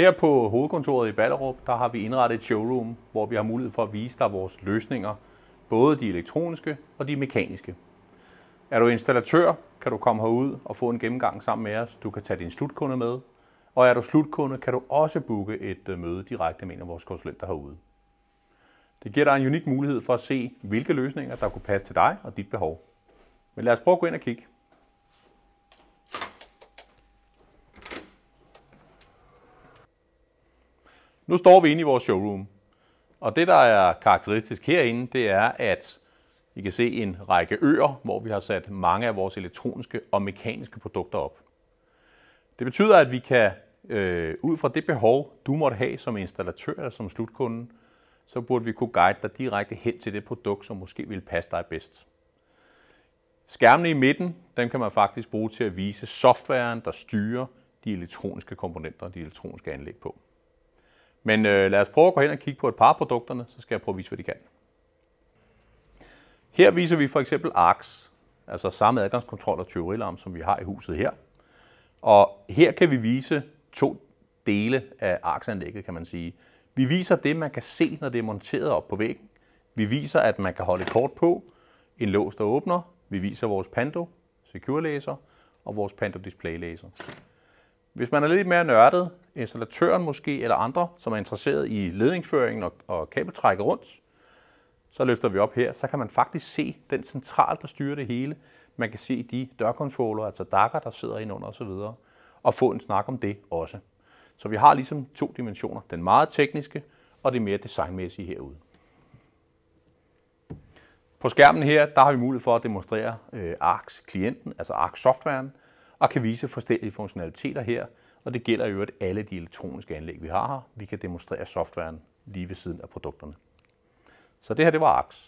Her på hovedkontoret i Ballerup, der har vi indrettet et showroom, hvor vi har mulighed for at vise dig vores løsninger, både de elektroniske og de mekaniske. Er du installatør, kan du komme herud og få en gennemgang sammen med os. Du kan tage din slutkunde med, og er du slutkunde, kan du også booke et øh, møde direkte med en af vores konsulenter herude. Det giver dig en unik mulighed for at se, hvilke løsninger, der kunne passe til dig og dit behov. Men lad os prøve at gå ind og kigge. Nu står vi inde i vores showroom, og det, der er karakteristisk herinde, det er, at I kan se en række øer, hvor vi har sat mange af vores elektroniske og mekaniske produkter op. Det betyder, at vi kan, øh, ud fra det behov, du måtte have som installatør eller som slutkunde, så burde vi kunne guide dig direkte hen til det produkt, som måske vil passe dig bedst. Skærmene i midten, dem kan man faktisk bruge til at vise softwaren, der styrer de elektroniske komponenter og de elektroniske anlæg på. Men øh, lad os prøve at gå hen og kigge på et par af produkterne, så skal jeg prøve at vise, hvad de kan. Her viser vi for eksempel ARX, altså samme adgangskontrol og tyverilarm, som vi har i huset her. Og her kan vi vise to dele af ARX-anlægget, kan man sige. Vi viser det, man kan se, når det er monteret op på væggen. Vi viser, at man kan holde et kort på, en lås, der åbner. Vi viser vores Pando Secure Laser og vores Pando Display Laser. Hvis man er lidt mere nørdet, installatøren måske, eller andre, som er interesseret i ledningsføringen og, og kabeltrækket rundt, så løfter vi op her, så kan man faktisk se den central, der styrer det hele. Man kan se de dørkontroller, altså dakker, der sidder under osv., og få en snak om det også. Så vi har ligesom to dimensioner, den meget tekniske og det mere designmæssige herude. På skærmen her, der har vi mulighed for at demonstrere øh, ARX-klienten, altså ARX-softwaren, og kan vise forskellige funktionaliteter her, og det gælder i øvrigt alle de elektroniske anlæg, vi har her. Vi kan demonstrere softwaren lige ved siden af produkterne. Så det her, det var AX.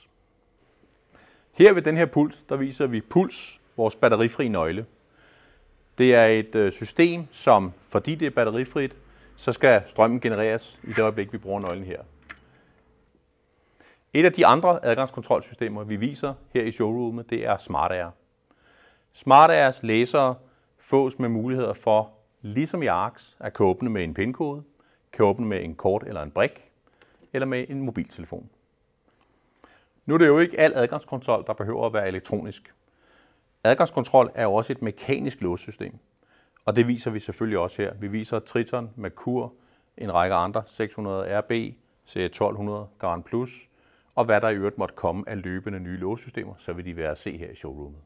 Her ved den her puls, der viser vi Puls, vores batterifri nøgle. Det er et øh, system, som fordi det er batterifrit, så skal strømmen genereres i det øjeblik, vi bruger nøglen her. Et af de andre adgangskontrolsystemer, vi viser her i showroomet, det er SmartAir. SmartAirs læsere fås med muligheder for, ligesom i ARX, at kan åbne med en pindkode, kan åbne med en kort eller en brik, eller med en mobiltelefon. Nu er det jo ikke al adgangskontrol, der behøver at være elektronisk. Adgangskontrol er jo også et mekanisk låssystem, og det viser vi selvfølgelig også her. Vi viser Triton, Mercur, en række andre, 600 RB, serie 1200, Garand Plus, og hvad der i øvrigt måtte komme af løbende nye låssystemer, så vil de være at se her i showroomet.